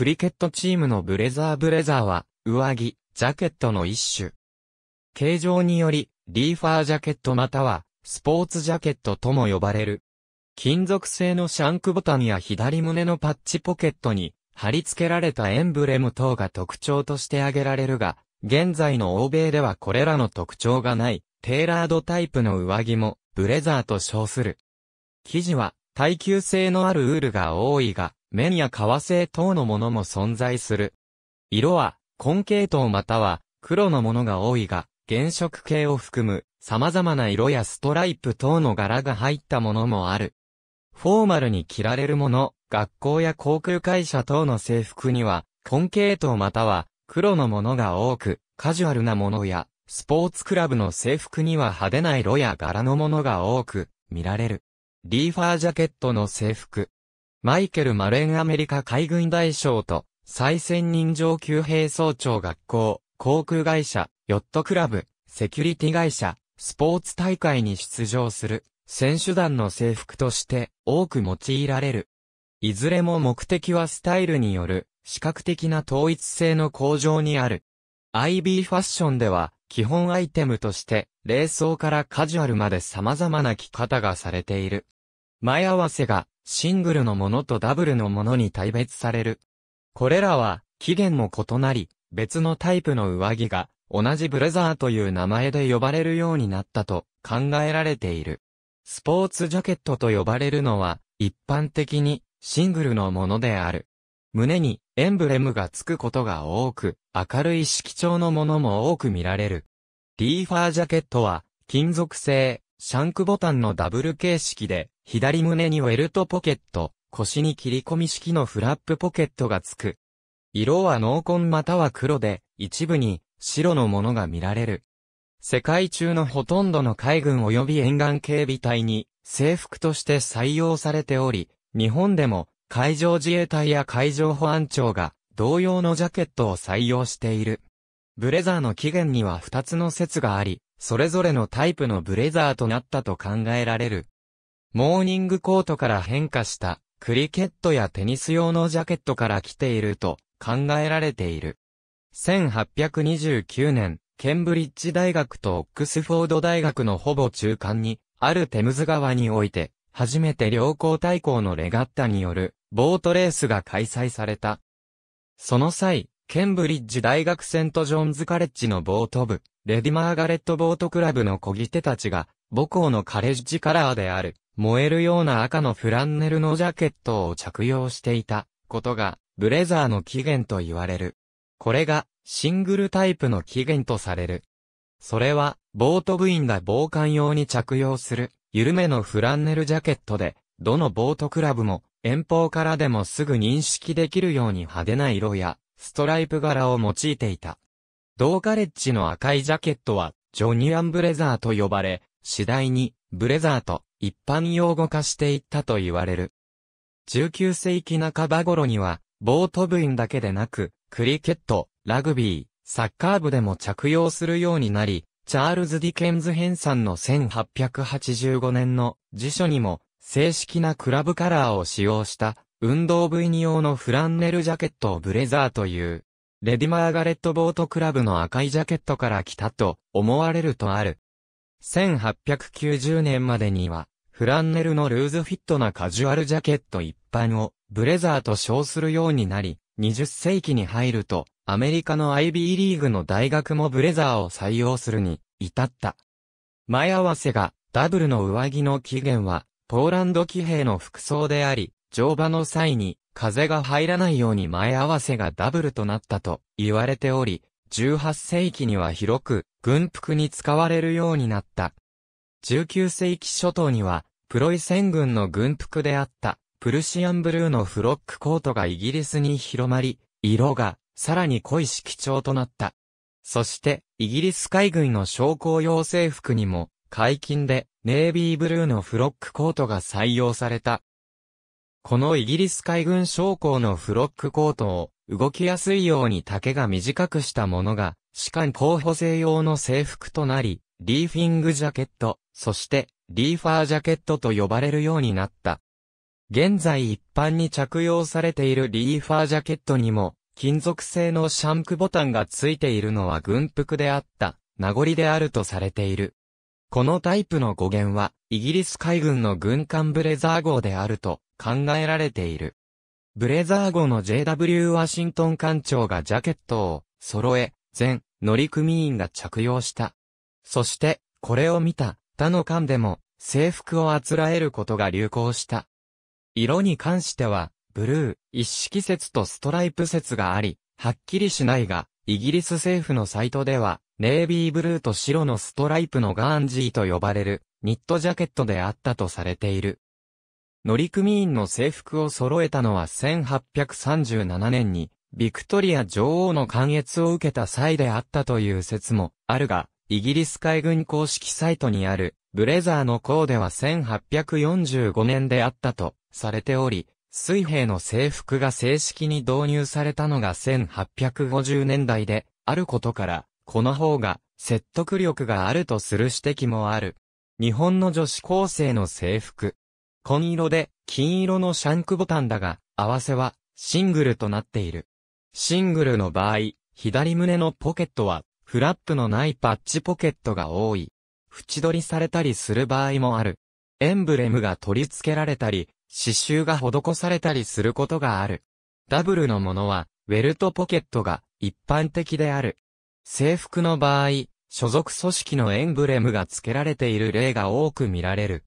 クリケットチームのブレザーブレザーは、上着、ジャケットの一種。形状により、リーファージャケットまたは、スポーツジャケットとも呼ばれる。金属製のシャンクボタンや左胸のパッチポケットに、貼り付けられたエンブレム等が特徴として挙げられるが、現在の欧米ではこれらの特徴がない、テーラードタイプの上着も、ブレザーと称する。生地は、耐久性のあるウールが多いが、綿や革製等のものも存在する。色は、根系統または黒のものが多いが、原色系を含む様々な色やストライプ等の柄が入ったものもある。フォーマルに着られるもの、学校や航空会社等の制服には、根系統または黒のものが多く、カジュアルなものや、スポーツクラブの制服には派手な色や柄のものが多く見られる。リーファージャケットの制服。マイケル・マレンアメリカ海軍大将と、再選人上級兵総長学校、航空会社、ヨットクラブ、セキュリティ会社、スポーツ大会に出場する、選手団の制服として多く用いられる。いずれも目的はスタイルによる視覚的な統一性の向上にある。IB ファッションでは基本アイテムとして冷装からカジュアルまで様々な着方がされている。前合わせがシングルのものとダブルのものに大別される。これらは、起源も異なり、別のタイプの上着が、同じブレザーという名前で呼ばれるようになったと考えられている。スポーツジャケットと呼ばれるのは、一般的にシングルのものである。胸にエンブレムがつくことが多く、明るい色調のものも多く見られる。リーファージャケットは、金属製、シャンクボタンのダブル形式で、左胸にウェルトポケット、腰に切り込み式のフラップポケットがつく。色は濃紺または黒で、一部に白のものが見られる。世界中のほとんどの海軍及び沿岸警備隊に制服として採用されており、日本でも海上自衛隊や海上保安庁が同様のジャケットを採用している。ブレザーの起源には2つの説があり、それぞれのタイプのブレザーとなったと考えられる。モーニングコートから変化した、クリケットやテニス用のジャケットから来ていると考えられている。1829年、ケンブリッジ大学とオックスフォード大学のほぼ中間に、あるテムズ川において、初めて両校対抗のレガッタによる、ボートレースが開催された。その際、ケンブリッジ大学セントジョンズカレッジのボート部、レディ・マーガレットボートクラブの小切手たちが、母校のカレッジカラーである、燃えるような赤のフランネルのジャケットを着用していたことが、ブレザーの起源と言われる。これが、シングルタイプの起源とされる。それは、ボート部員が防寒用に着用する、緩めのフランネルジャケットで、どのボートクラブも、遠方からでもすぐ認識できるように派手な色や、ストライプ柄を用いていた。同カレッジの赤いジャケットは、ジョニアンブレザーと呼ばれ、次第に、ブレザーと一般用語化していったと言われる。19世紀半ば頃には、ボート部員だけでなく、クリケット、ラグビー、サッカー部でも着用するようになり、チャールズ・ディケンズ編んの1885年の辞書にも、正式なクラブカラーを使用した、運動部員用のフランネルジャケットをブレザーという、レディ・マーガレット・ボートクラブの赤いジャケットから来たと思われるとある。1890年までには、フランネルのルーズフィットなカジュアルジャケット一般をブレザーと称するようになり、20世紀に入ると、アメリカの IB リーグの大学もブレザーを採用するに至った。前合わせがダブルの上着の起源は、ポーランド騎兵の服装であり、乗馬の際に風が入らないように前合わせがダブルとなったと言われており、18世紀には広く軍服に使われるようになった。19世紀初頭にはプロイセン軍の軍服であった、プルシアンブルーのフロックコートがイギリスに広まり、色がさらに濃い色調となった。そして、イギリス海軍の将校用制服にも、解禁で、ネイビーブルーのフロックコートが採用された。このイギリス海軍将校のフロックコートを、動きやすいように丈が短くしたものが、士官候補生用の制服となり、リーフィングジャケット、そしてリーファージャケットと呼ばれるようになった。現在一般に着用されているリーファージャケットにも、金属製のシャンクボタンが付いているのは軍服であった、名残であるとされている。このタイプの語源は、イギリス海軍の軍艦ブレザー号であると考えられている。ブレザー号の JW ワシントン艦長がジャケットを揃え、全乗組員が着用した。そして、これを見た他の館でも制服をあつらえることが流行した。色に関しては、ブルー、一式説とストライプ説があり、はっきりしないが、イギリス政府のサイトでは、ネイビーブルーと白のストライプのガーンジーと呼ばれる、ニットジャケットであったとされている。乗組員の制服を揃えたのは1837年に、ビクトリア女王の関越を受けた際であったという説もあるが、イギリス海軍公式サイトにある、ブレザーの項では1845年であったとされており、水兵の制服が正式に導入されたのが1850年代であることから、この方が説得力があるとする指摘もある。日本の女子高生の制服。紺色で金色のシャンクボタンだが、合わせはシングルとなっている。シングルの場合、左胸のポケットはフラップのないパッチポケットが多い。縁取りされたりする場合もある。エンブレムが取り付けられたり、刺繍が施されたりすることがある。ダブルのものは、ウェルトポケットが一般的である。制服の場合、所属組織のエンブレムが付けられている例が多く見られる。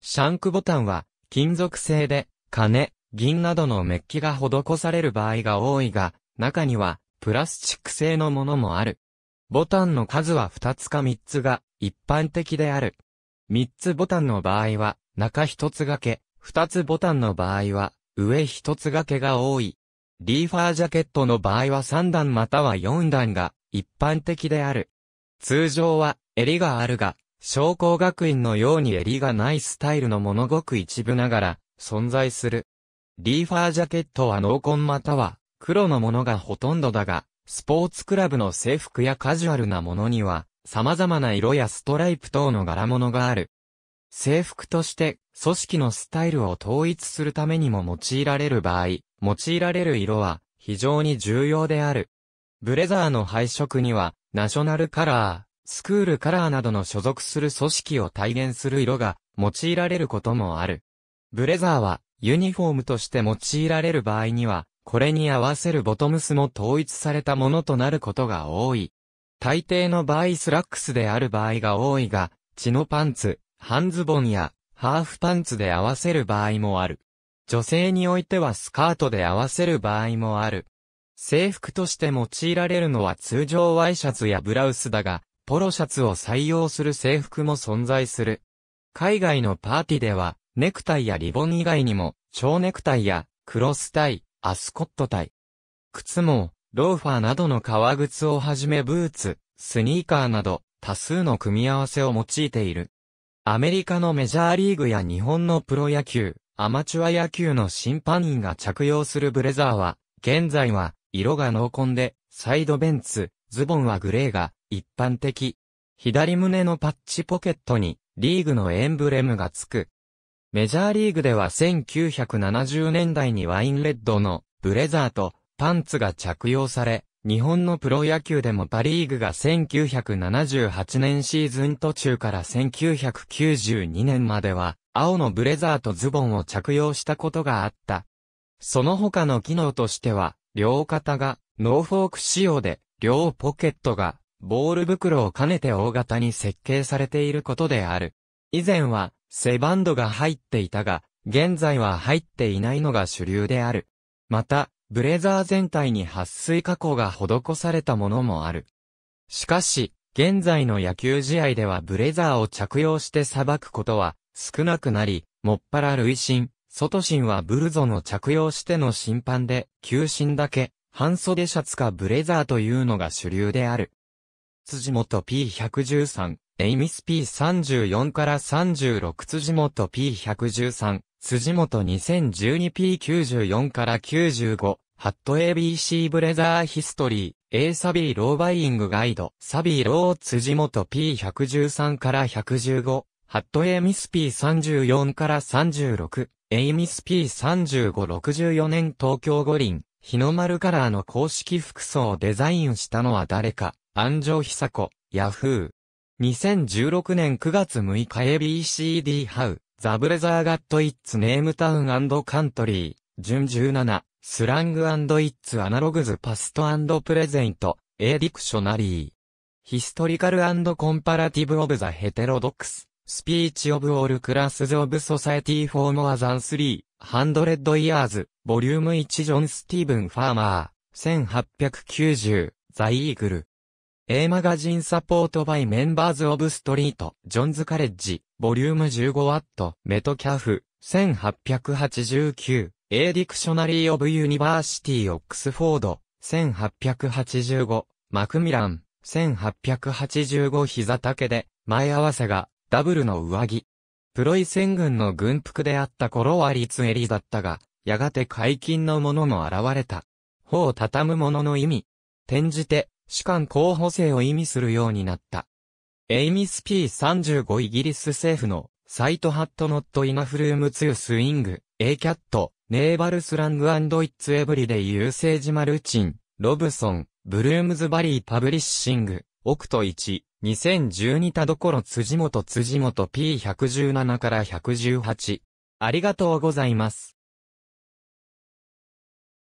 シャンクボタンは、金属製で、金、銀などのメッキが施される場合が多いが、中には、プラスチック製のものもある。ボタンの数は2つか3つが一般的である。3つボタンの場合は中1つ掛け、2つボタンの場合は上1つ掛けが多い。リーファージャケットの場合は3段または4段が一般的である。通常は襟があるが、商工学院のように襟がないスタイルのものごく一部ながら存在する。リーファージャケットは濃紺または黒のものがほとんどだが、スポーツクラブの制服やカジュアルなものには、様々な色やストライプ等の柄物がある。制服として、組織のスタイルを統一するためにも用いられる場合、用いられる色は、非常に重要である。ブレザーの配色には、ナショナルカラー、スクールカラーなどの所属する組織を体現する色が用いられることもある。ブレザーはユニフォームとして用いられる場合にはこれに合わせるボトムスも統一されたものとなることが多い。大抵の場合スラックスである場合が多いが、血のパンツ、半ズボンやハーフパンツで合わせる場合もある。女性においてはスカートで合わせる場合もある。制服として用いられるのは通常ワイシャツやブラウスだが、ポロシャツを採用する制服も存在する。海外のパーティでは、ネクタイやリボン以外にも、蝶ネクタイや、クロスタイ、アスコット隊。靴も、ローファーなどの革靴をはじめブーツ、スニーカーなど、多数の組み合わせを用いている。アメリカのメジャーリーグや日本のプロ野球、アマチュア野球の審判員が着用するブレザーは、現在は、色が濃紺で、サイドベンツ、ズボンはグレーが、一般的。左胸のパッチポケットに、リーグのエンブレムがつく、メジャーリーグでは1970年代にワインレッドのブレザーとパンツが着用され、日本のプロ野球でもパリーグが1978年シーズン途中から1992年までは青のブレザーとズボンを着用したことがあった。その他の機能としては、両肩がノーフォーク仕様で、両ポケットがボール袋を兼ねて大型に設計されていることである。以前は、セバンドが入っていたが、現在は入っていないのが主流である。また、ブレザー全体に撥水加工が施されたものもある。しかし、現在の野球試合ではブレザーを着用して裁くことは少なくなり、もっぱら累進、外心はブルゾの着用しての審判で、球審だけ、半袖シャツかブレザーというのが主流である。辻元 P113、エイミス P34 から36辻元 P113、辻元 2012P94 から95、ハット ABC ブレザーヒストリー、A サビーローバイングガイド、サビーロー辻元 P113 から115、ハットエイミス P34 から36、エイミス P3564 年東京五輪、日の丸カラーの公式服装をデザインしたのは誰か、安城久子、ヤフー。2016年9月6日 ABCD ハウ、ザブレザーガットイッツネームタウンカントリー、準17、スラングイッツアナログズパストプレゼント、A ディクショナリー。ヒストリカルコンパラティブオブザヘテロドックス、スピーチオブオールクラスズオブソサエティフォーモアザン3、ハンドレッドイヤーズ、ボリューム1ジョン・スティーブン・ファーマー、1890、ザ・イーグル。A マガジンサポートバイメンバーズオブストリート、ジョンズカレッジ、ボリューム15ワット、メトキャフ、1889、A ディクショナリーオブユニバーシティオックスフォード、1885、マクミラン、1885膝丈で、前合わせが、ダブルの上着。プロイセン軍の軍服であった頃はリツエリだったが、やがて解禁のものも現れた。法を畳むものの意味。転じて、士官候補生を意味するようになった。エイミス P35 イギリス政府のサイトハットノットイナフルームツー・スイング、A キャット、ネーバルスラングイッツエブリデイユーセージマルチン、ロブソン、ブルームズバリーパブリッシング、オクト1、2012田所辻元辻元 P117 から118。ありがとうございます。